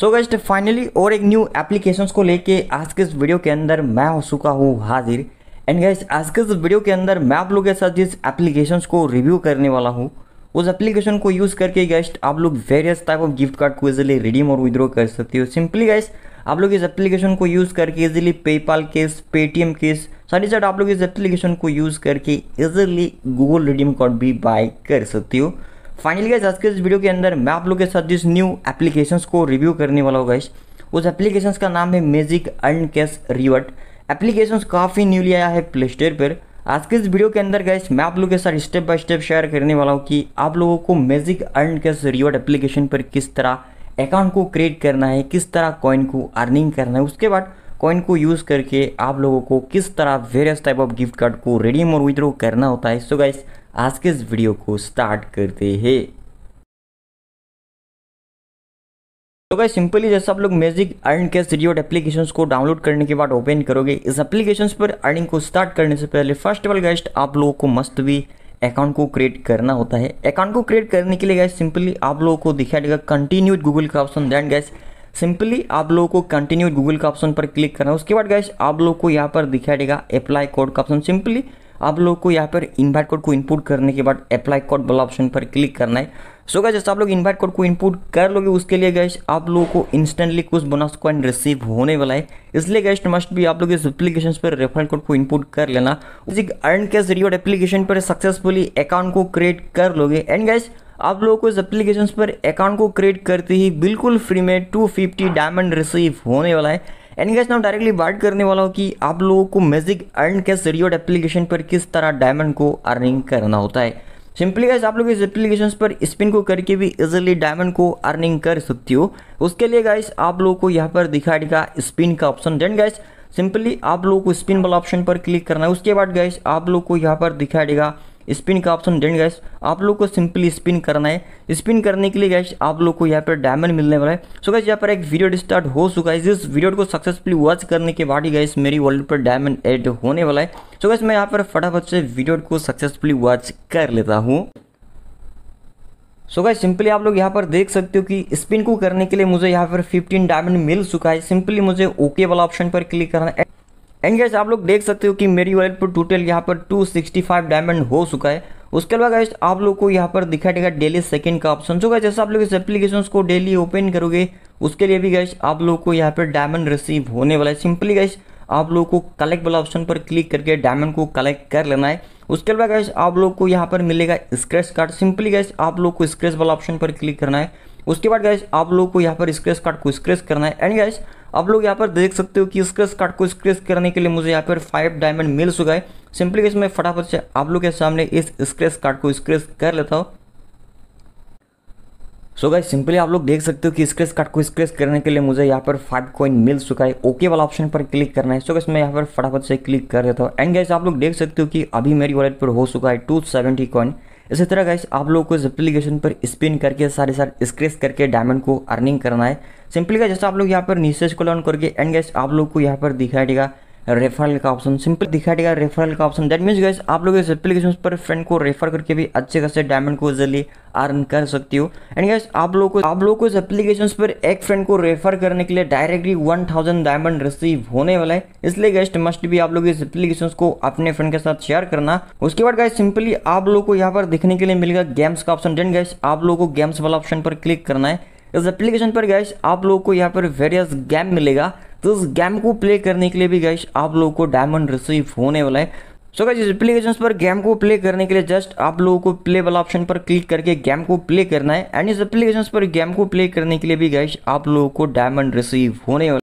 सो guest finally और एक new applications को लेके आज के इस वीडियो के अंदर मैं हो चुका हूँ हाजिर एंड गैस आज के इस वीडियो के अंदर मैं आप लोग के साथ जिस एप्लीकेशंस को रिव्यू करने वाला हूँ उस एप्लीकेशन को यूज़ करके गेस्ट आप लोग various type of gift card को इजिली रिडीम और विद्रॉ कर सकते हो सिंपली गैस आप लोग इस एप्लीकेशन को यूज़ करके easily PayPal cash Paytm cash सारी साइड आप लोग इस एप्लीकेशन को यूज़ करके इजिली गूगल रिडीम कार्ड भी बाय कर सकते हो फाइनली गाइज आज के इस वीडियो के अंदर मैं आप लोग के साथ जिस न्यू एप्लीकेशंस को रिव्यू करने वाला हूँ गाइज उस एप्लीकेशंस का नाम है magic earn cash reward applications काफ़ी न्यूली आया है प्ले स्टोर पर आज के इस वीडियो के अंदर गाइज मैं आप लोग के साथ स्टेप बाय स्टेप शेयर करने वाला हूँ कि आप लोगों को magic earn cash reward application पर किस तरह अकाउंट को क्रिएट करना है किस तरह कॉइन को अर्निंग करना है उसके बाद कॉइन को यूज़ करके आप लोगों को किस तरह various type of gift card को रिडीम और विद्रो करना होता है सो so गाइज़ आज के इस वीडियो को स्टार्ट करते हैं तो भाई सिंपली जैसे आप लोग magic earn cash reward applications को डाउनलोड करने के बाद ओपन करोगे इस एप्लीकेशंस पर अर्निंग को स्टार्ट करने से पहले फर्स्ट ऑफ ऑल आप लोगों को मस्त भी अकाउंट को क्रिएट करना होता है अकाउंट को क्रिएट करने के लिए गैस सिंपली आप लोगों को दिखाई देगा कंटिन्यू गूगल का ऑप्शन दैन गैस सिंपली आप लोगों को कंटिन्यू गूगल का ऑप्शन पर क्लिक करना है उसके बाद गैस आप लोग को यहाँ पर दिखाई देगा अप्लाई कोड का ऑप्शन सिंपली आप लोग को यहाँ पर इन्वाइट कोड को इनपुट करने के बाद अप्लाई कोड वाला ऑप्शन पर क्लिक करना है सो so जैसे आप लोग इन्वाइट कोड को इनपुट कर लोगे उसके लिए गैस आप लोगों को इंस्टेंटली कुछ बोनस कॉइन रिसीव होने वाला है इसलिए गैस मस्ट भी आप लोग इस एप्लीकेशन पर रेफरल कोड को इनपुट कर लेना उसी अर्न कैश रिवॉर्ड एप्लीकेशन पर सक्सेसफुली अकाउंट को क्रिएट कर लोगे एंड गैस आप लोगों को इस एप्लीकेशन पर अकाउंट को क्रिएट करते ही बिल्कुल फ्री में टू डायमंड रिसीव होने वाला है एंड गैस नाउ डायरेक्टली बात करने वाला हूँ कि आप लोगों को मैजिक अर्न के सरियोड एप्लीकेशन पर किस तरह डायमंड को अर्निंग करना होता है सिंपली गाइस आप लोग इस एप्लीकेशन पर स्पिन को करके भी इजिली डायमंड को अर्निंग कर सकती हो उसके लिए गाइस आप लोगों को यहाँ पर दिखा दिखा स्पिन का ऑप्शन देन गाइस सिंपली आप लोगों को स्पिन वाला ऑप्शन पर क्लिक करना है उसके बाद गाइस आप लोग को यहाँ पर दिखा देगा स्पिन का ऑप्शन डेंट गैस आप लोग को सिंपली स्पिन करना है स्पिन करने के लिए गैस आप लोग को यहाँ पर डायमंड मिलने वाला है सो गैस यहाँ पर एक वीडियो स्टार्ट हो चुका है जिस वीडियो को सक्सेसफुली वॉच करने के बाद ही गैस मेरी वॉलेट पर डायमंड एड होने वाला है सो गैस मैं यहाँ पर फटाफट से वीडियो को सक्सेसफुली वॉच कर लेता हूँ सो गाइस सिंपली आप लोग यहाँ पर देख सकते हो कि स्पिन को करने के लिए मुझे यहाँ पर 15 डायमंड मिल चुका है सिंपली मुझे ओके वाला ऑप्शन पर क्लिक करना है एंड गैस आप लोग देख सकते हो कि मेरी वॉलेट पर टोटल यहाँ पर 265 डायमंड हो चुका है उसके अलावा गैस आप लोग को यहाँ पर दिखा देगा डेली सेकंड का ऑप्शन जो जैसे आप लोग इस एप्लीकेशन को डेली ओपन करोगे उसके लिए भी गैस आप लोग को यहाँ पर डायमंड रिसीव होने वाला है सिंपली गैस आप लोग को कलेक्ट वाला ऑप्शन पर क्लिक करके डायमंड को कलेक्ट कर लेना है उसके अलावा गैस आप लोग को यहाँ पर मिलेगा स्क्रेच कार्ड सिंपली गैस आप लोग को स्क्रेच वाला ऑप्शन पर क्लिक करना है उसके बाद गैस आप लोग को यहाँ पर स्क्रेच कार्ड को स्क्रेच करना है एंड गैस आप लोग यहाँ पर देख सकते हो कि स्क्रेच कार्ड को स्क्रेच करने के लिए मुझे यहाँ पर फाइव डायमंड मिल चुका है सिंपली गैस मैं फटाफट से आप लोग के सामने इस स्क्रेच कार्ड को स्क्रेच कर लेता हूँ सो गाइस सिंपली आप लोग देख सकते हो कि स्क्रेच कार्ड को स्क्रेच करने के लिए मुझे यहाँ पर फाइव कॉइन मिल चुका है ओके वाला ऑप्शन पर क्लिक करना है सो गाइस मैं यहाँ पर फटाफट से क्लिक कर देता हूँ एंड गाइस आप लोग देख सकते हो कि अभी मेरी वॉलेट पर हो चुका है टू सेवेंटी कॉइन इसी तरह गाइस आप लोग को इस एप्लीकेशन पर स्पिन करके सारे सारे स्क्रेच करके डायमंड को अर्निंग करना है सिंपली का जैसे आप लोग यहाँ पर नीचे स्क्रॉल ऑन करके एंड गैस आप लोग को यहाँ पर दिखाई देगा रेफरल का ऑप्शन सिंपल दिखाई देगा रेफरल का ऑप्शन दैट मीन्स गाइस आप लोग इस एप्लीकेशन पर फ्रेंड को रेफर करके भी अच्छे खासे डायमंड को जल्दी अर्न कर सकती हो एंड गाइस आप लोग को आप लोग को इस एप्लीकेशन पर एक फ्रेंड को रेफर करने के लिए directly one thousand diamond receive होने वाला है इसलिए गेस्ट मस्ट भी आप लोग इस एप्लीकेशन को अपने फ्रेंड के साथ शेयर करना उसके बाद गाइस सिंपली आप लोग को यहाँ पर देखने के लिए मिलेगा गेम्स का ऑप्शन डेन गाइस आप लोग को गेम्स वाला ऑप्शन पर क्लिक करना है इस एप्लीकेशन पर गैस आप लोग को यहाँ पर वेरियस गेम मिलेगा तो उस गेम को प्ले करने के लिए भी गैश आप लोगों को डायमंड रिसीव होने वाला है सो गैश इस एप्लीकेशन पर गेम को प्ले करने के लिए जस्ट आप लोगों को प्ले वाला ऑप्शन पर क्लिक करके गेम को प्ले करना है एंड इस एप्लीकेशन पर गेम को प्ले करने के लिए भी गैश आप लोगों को डायमंड रिसीव होने वाला